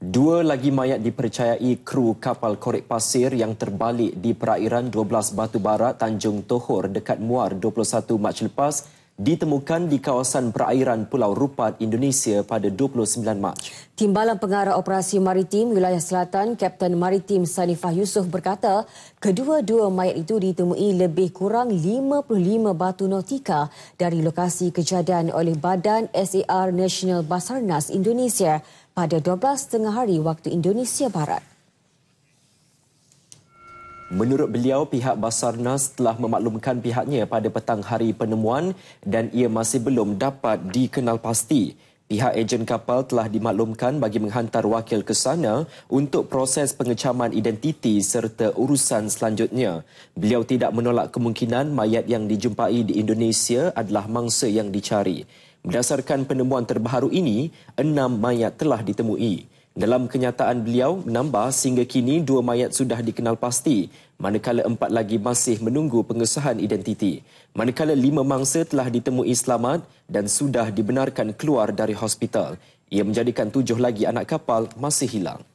Dua lagi mayat dipercayai kru kapal korek pasir yang terbalik di perairan 12 Batu Barat Tanjung Tohor dekat Muar 21 Mac lepas ditemukan di kawasan perairan Pulau Rupat Indonesia pada 29 Mac. Timbalan Pengarah Operasi Maritim Wilayah Selatan, Kapten Maritim Sanifah Yusof berkata, kedua-dua mayat itu ditemui lebih kurang 55 batu nautika dari lokasi kejadian oleh Badan SAR National Basarnas Indonesia pada 12.30 hari waktu Indonesia Barat. Menurut beliau, pihak Basarnas telah memaklumkan pihaknya pada petang hari penemuan dan ia masih belum dapat dikenal pasti. Pihak ejen kapal telah dimaklumkan bagi menghantar wakil ke sana untuk proses pengecaman identiti serta urusan selanjutnya. Beliau tidak menolak kemungkinan mayat yang dijumpai di Indonesia adalah mangsa yang dicari. Berdasarkan penemuan terbaru ini, enam mayat telah ditemui. Dalam kenyataan beliau, menambah sehingga kini dua mayat sudah dikenal pasti, manakala empat lagi masih menunggu pengesahan identiti. Manakala lima mangsa telah ditemui selamat dan sudah dibenarkan keluar dari hospital. Ia menjadikan tujuh lagi anak kapal masih hilang.